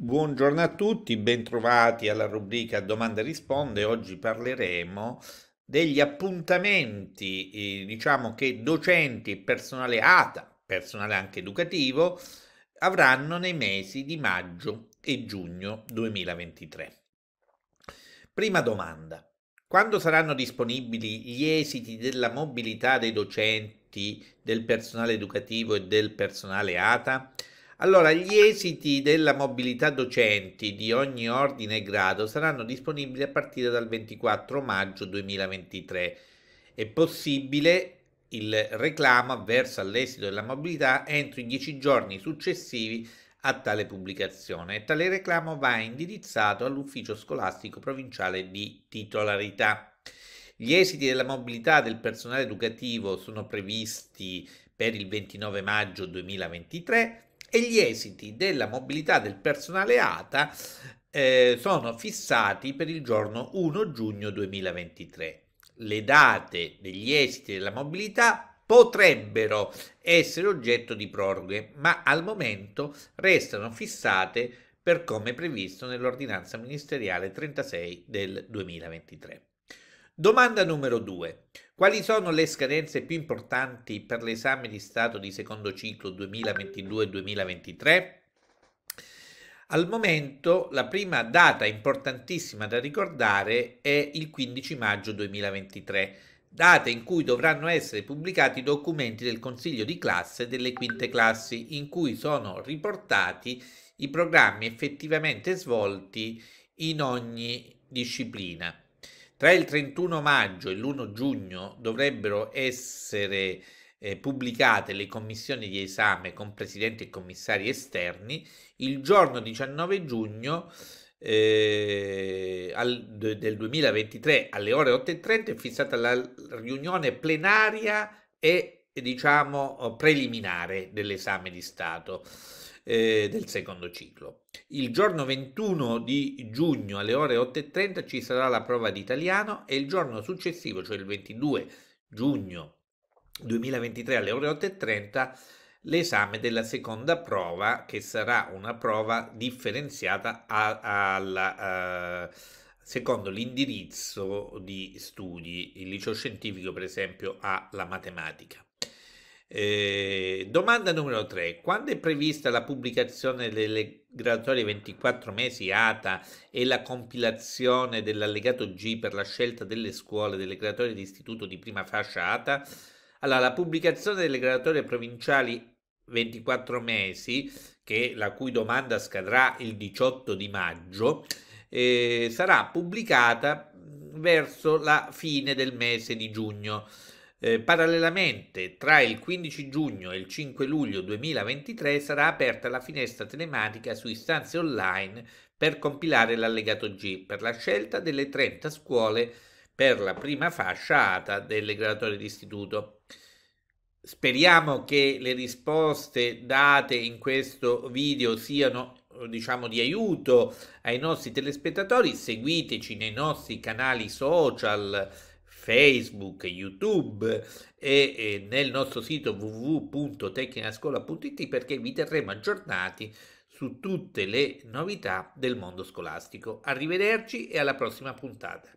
Buongiorno a tutti, bentrovati alla rubrica Domanda Risponde. Oggi parleremo degli appuntamenti, eh, diciamo che docenti e personale ATA, personale anche educativo, avranno nei mesi di maggio e giugno 2023. Prima domanda. Quando saranno disponibili gli esiti della mobilità dei docenti, del personale educativo e del personale ATA? Allora, gli esiti della mobilità docenti di ogni ordine e grado saranno disponibili a partire dal 24 maggio 2023. È possibile il reclamo avverso all'esito della mobilità entro i 10 giorni successivi a tale pubblicazione e tale reclamo va indirizzato all'ufficio scolastico provinciale di titolarità. Gli esiti della mobilità del personale educativo sono previsti per il 29 maggio 2023 e gli esiti della mobilità del personale ATA eh, sono fissati per il giorno 1 giugno 2023. Le date degli esiti della mobilità potrebbero essere oggetto di proroghe, ma al momento restano fissate per come previsto nell'ordinanza ministeriale 36 del 2023. Domanda numero 2. Quali sono le scadenze più importanti per l'esame di Stato di secondo ciclo 2022-2023? Al momento la prima data importantissima da ricordare è il 15 maggio 2023, data in cui dovranno essere pubblicati i documenti del Consiglio di classe delle quinte classi, in cui sono riportati i programmi effettivamente svolti in ogni disciplina. Tra il 31 maggio e l'1 giugno dovrebbero essere eh, pubblicate le commissioni di esame con presidenti e commissari esterni. Il giorno 19 giugno eh, al, del 2023 alle ore 8.30 è fissata la riunione plenaria e diciamo preliminare dell'esame di Stato eh, del secondo ciclo. Il giorno 21 di giugno alle ore 8.30 ci sarà la prova di italiano e il giorno successivo, cioè il 22 giugno 2023 alle ore 8.30, l'esame della seconda prova che sarà una prova differenziata a, a, a, eh, secondo l'indirizzo di studi. Il liceo scientifico per esempio ha la matematica. Eh, domanda numero 3. Quando è prevista la pubblicazione delle graduatorie 24 mesi ATA e la compilazione dell'allegato G per la scelta delle scuole delle graduatorie di istituto di prima fascia ATA? Allora, la pubblicazione delle graduatorie provinciali 24 mesi, che, la cui domanda scadrà il 18 di maggio, eh, sarà pubblicata verso la fine del mese di giugno. Eh, parallelamente, tra il 15 giugno e il 5 luglio 2023 sarà aperta la finestra telematica su istanze online per compilare l'allegato G per la scelta delle 30 scuole per la prima fascia ATA delle graduatorie d'istituto. Speriamo che le risposte date in questo video siano diciamo di aiuto ai nostri telespettatori. Seguiteci nei nostri canali social Facebook, YouTube e, nel nostro sito www.tecnicascola.it perché vi terremo aggiornati su tutte le novità del mondo scolastico. Arrivederci e alla prossima puntata.